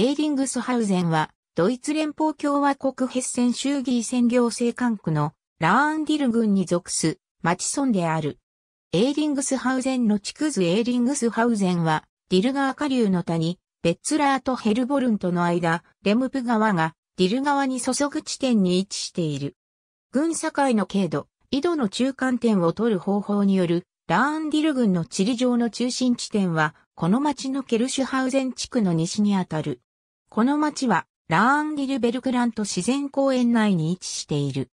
エーリングスハウゼンは、ドイツ連邦共和国ヘッセン州議選行政管区のラーンディル郡に属す町村である。エーリングスハウゼンの地区図エーリングスハウゼンは、ディル川下流の谷、ベッツラーとヘルボルンとの間、レムプ川がディル川に注ぐ地点に位置している。郡境の経度、井戸の中間点を取る方法による、ラーンディル郡の地理上の中心地点は、この町のケルシュハウゼン地区の西にあたる。この町は、ラーンディルベルクラント自然公園内に位置している。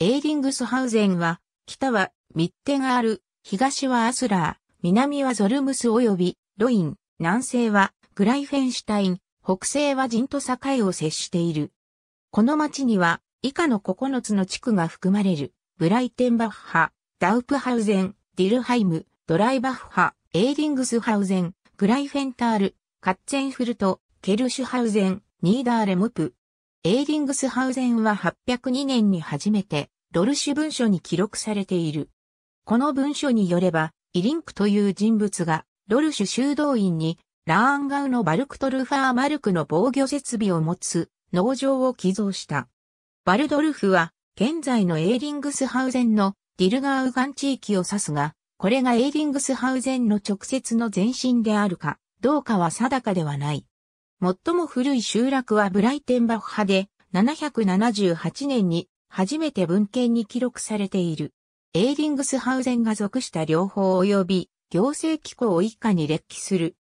エーディングスハウゼンは、北はミッテガール、東はアスラー、南はゾルムス及びロイン、南西はグライフェンシュタイン、北西はジンと境を接している。この町には、以下の9つの地区が含まれる、ブライテンバッハ、ダウプハウゼン、ディルハイム、ドライバッハ、エーディングスハウゼン、グライフェンタール、カッツェンフルト、ケルシュハウゼン、ニーダーレムプ。エーリングスハウゼンは802年に初めて、ロルシュ文書に記録されている。この文書によれば、イリンクという人物が、ロルシュ修道院に、ラーンガウのバルクトルファーマルクの防御設備を持つ、農場を寄贈した。バルドルフは、現在のエーリングスハウゼンのディルガーウガン地域を指すが、これがエーリングスハウゼンの直接の前身であるか、どうかは定かではない。最も古い集落はブライテンバッハで、778年に初めて文献に記録されている。エーリングスハウゼンが属した両方及び行政機構を一家に列記する。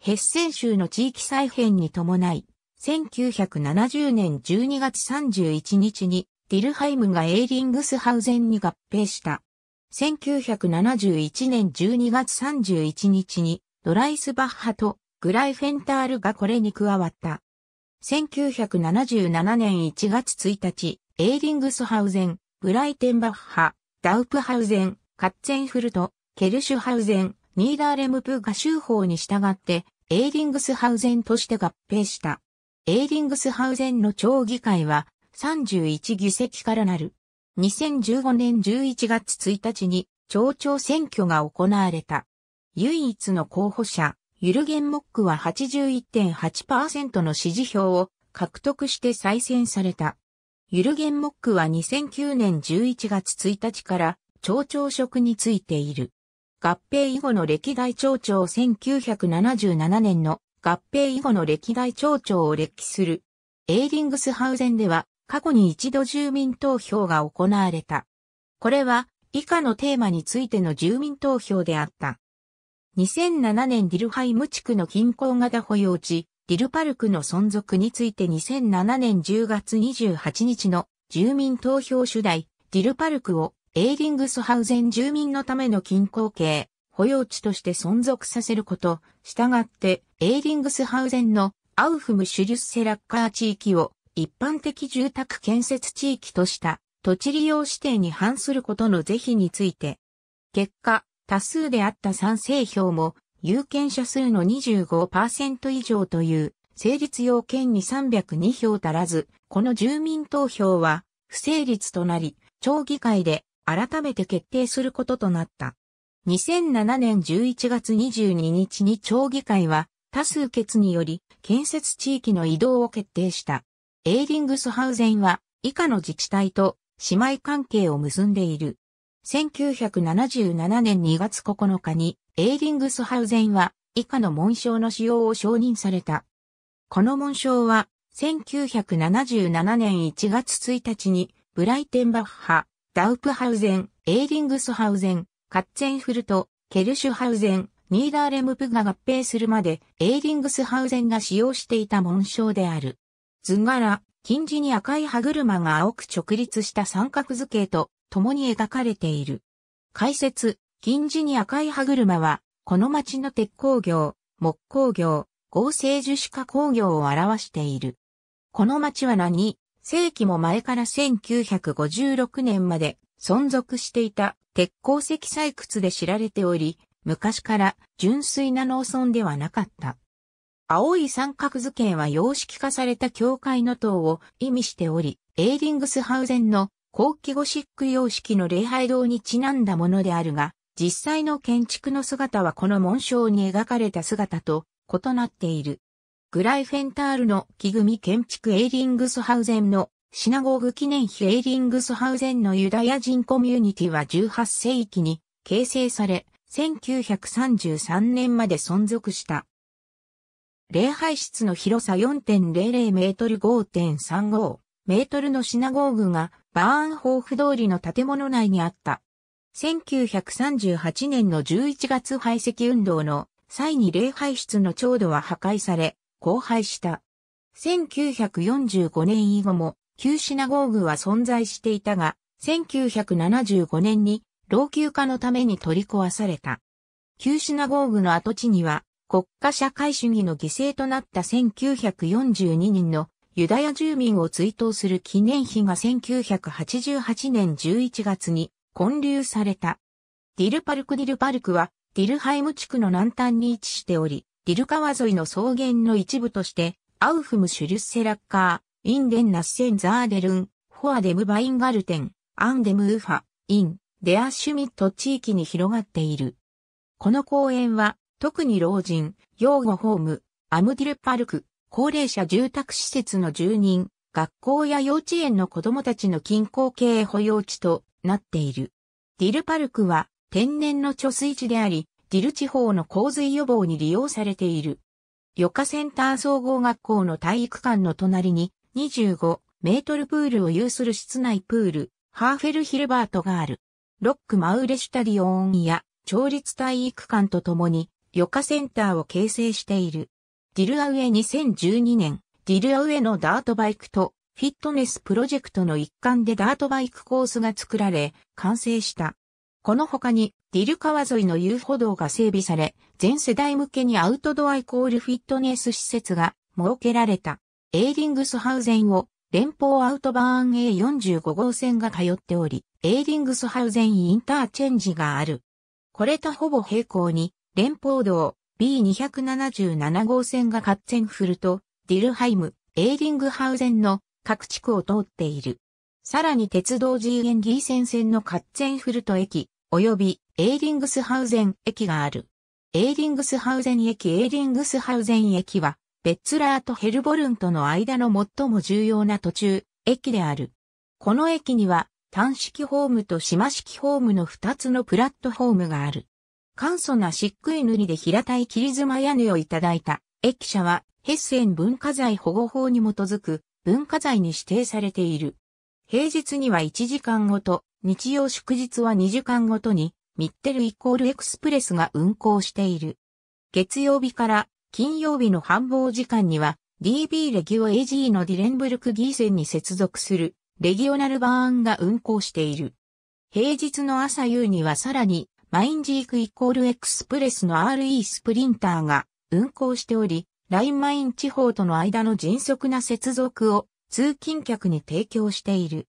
ヘッセン州の地域再編に伴い、1970年12月31日にディルハイムがエーリングスハウゼンに合併した。1971年12月31日にドライスバッハとグライフェンタールがこれに加わった。1977年1月1日、エーリングスハウゼン、ブライテンバッハ、ダウプハウゼン、カッツェンフルト、ケルシュハウゼン、ニーダーレムプが州法に従って、エーリングスハウゼンとして合併した。エーリングスハウゼンの町議会は31議席からなる。2015年11月1日に町長選挙が行われた。唯一の候補者、ユルゲン・モックは81.8%の支持票を獲得して再選された。ユルゲン・モックは2009年11月1日から町長職についている。合併以後の歴代町長1977年の合併以後の歴代町長を歴する。エーリングスハウゼンでは過去に一度住民投票が行われた。これは以下のテーマについての住民投票であった。2007年ディルハイム地区の近郊型保養地、ディルパルクの存続について2007年10月28日の住民投票主題、ディルパルクをエーリングスハウゼン住民のための近郊系保養地として存続させること、従ってエーリングスハウゼンのアウフムシュリュッセラッカー地域を一般的住宅建設地域とした土地利用指定に反することの是非について、結果、多数であった賛成票も、有権者数の25%以上という、成立要件に302票足らず、この住民投票は、不成立となり、町議会で改めて決定することとなった。2007年11月22日に町議会は、多数決により、建設地域の移動を決定した。エーリングスハウゼンは、以下の自治体と姉妹関係を結んでいる。1977年2月9日にエーリングスハウゼンは以下の紋章の使用を承認された。この紋章は1977年1月1日にブライテンバッハ、ダウプハウゼン、エーリングスハウゼン、カッツェンフルト、ケルシュハウゼン、ニーダーレムプが合併するまでエーリングスハウゼンが使用していた紋章である。図柄、金字に赤い歯車が青く直立した三角図形と共に描かれている。解説、銀地に赤い歯車は、この町の鉄工業、木工業、合成樹脂化工業を表している。この町は何世紀も前から1956年まで存続していた鉄鉱石採掘で知られており、昔から純粋な農村ではなかった。青い三角図形は様式化された教会の塔を意味しており、エーリングスハウゼンの後期ゴシック様式の礼拝堂にちなんだものであるが、実際の建築の姿はこの紋章に描かれた姿と異なっている。グライフェンタールの木組建築エイリングスハウゼンのシナゴーグ記念碑エイリングスハウゼンのユダヤ人コミュニティは18世紀に形成され、1933年まで存続した。礼拝室の広さ4.00メートル5.35メートルのシナゴーグがバーンホーフ通りの建物内にあった。1938年の11月排斥運動の際に礼拝室の調度は破壊され、荒廃した。1945年以後も旧シナゴーグは存在していたが、1975年に老朽化のために取り壊された。旧シナゴーグの跡地には国家社会主義の犠牲となった1942人のユダヤ住民を追悼する記念碑が1988年11月に建立された。ディルパルクディルパルクはディルハイム地区の南端に位置しており、ディル川沿いの草原の一部として、アウフムシュルッセラッカー、インデンナッセンザーデルン、フォアデムバインガルテン、アンデムウファ、イン、デアシュミット地域に広がっている。この公園は、特に老人、養護ホーム、アムディルパルク、高齢者住宅施設の住人、学校や幼稚園の子供たちの均衡系保養地となっている。ディルパルクは天然の貯水池であり、ディル地方の洪水予防に利用されている。ヨカセンター総合学校の体育館の隣に25メートルプールを有する室内プール、ハーフェルヒルバートがある。ロックマウレシュタリオンや調律体育館とともに、ヨカセンターを形成している。ディルアウェイ2012年、ディルアウェイのダートバイクとフィットネスプロジェクトの一環でダートバイクコースが作られ、完成した。この他に、ディル川沿いの遊歩道が整備され、全世代向けにアウトドアイコールフィットネス施設が設けられた。エーディングスハウゼンを連邦アウトバーン A45 号線が通っており、エーディングスハウゼンインターチェンジがある。これとほぼ平行に、連邦道、B277 号線がカッツェンフルト、ディルハイム、エーリングハウゼンの各地区を通っている。さらに鉄道 G エンギー線線のカッツェンフルト駅、及びエーリングスハウゼン駅がある。エーリングスハウゼン駅エーリングスハウゼン駅は、ベッツラーとヘルボルンとの間の最も重要な途中、駅である。この駅には、単式ホームと島式ホームの2つのプラットホームがある。簡素な漆喰塗りで平たい切妻屋根をいただいた。駅舎は、ヘッセン文化財保護法に基づく文化財に指定されている。平日には1時間ごと、日曜祝日は2時間ごとに、ミッテルイコールエクスプレスが運行している。月曜日から金曜日の繁忙時間には、DB レギオ AG のディレンブルクギーセンに接続するレギオナルバーンが運行している。平日の朝夕にはさらにマインジークイコールエクスプレスの RE スプリンターが運行しており、ラインマイン地方との間の迅速な接続を通勤客に提供している。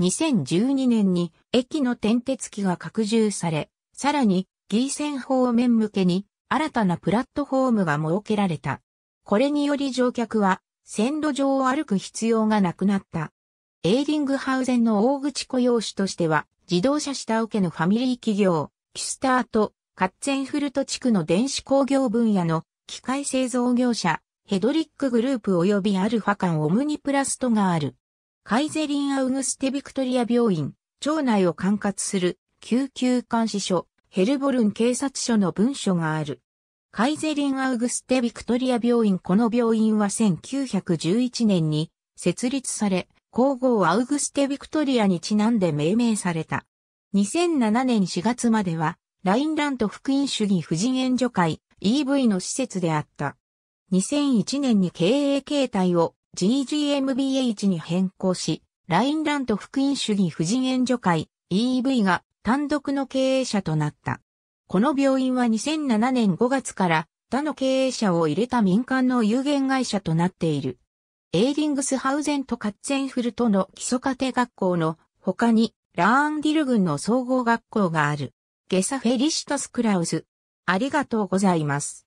2012年に駅の点鉄機が拡充され、さらに、ギーセン方面向けに新たなプラットフォームが設けられた。これにより乗客は線路上を歩く必要がなくなった。エーリングハウゼンの大口雇用紙としては自動車下請けのファミリー企業、キスターとカッツェンフルト地区の電子工業分野の機械製造業者、ヘドリックグループ及びアルファ間オムニプラストがある。カイゼリン・アウグステ・ビクトリア病院、町内を管轄する救急監視所、ヘルボルン警察署の文書がある。カイゼリン・アウグステ・ビクトリア病院この病院は1911年に設立され、皇后アウグステ・ビクトリアにちなんで命名された。2007年4月までは、ラインラント福音主義婦人援助会 EV の施設であった。2001年に経営形態を GGMBH に変更し、ラインラント福音主義婦人援助会 EV が単独の経営者となった。この病院は2007年5月から他の経営者を入れた民間の有限会社となっている。エーリングスハウゼント・カッツェンフルトの基礎家庭学校の他にラーンディル郡の総合学校がある。ゲサフェリシトスクラウス。ありがとうございます。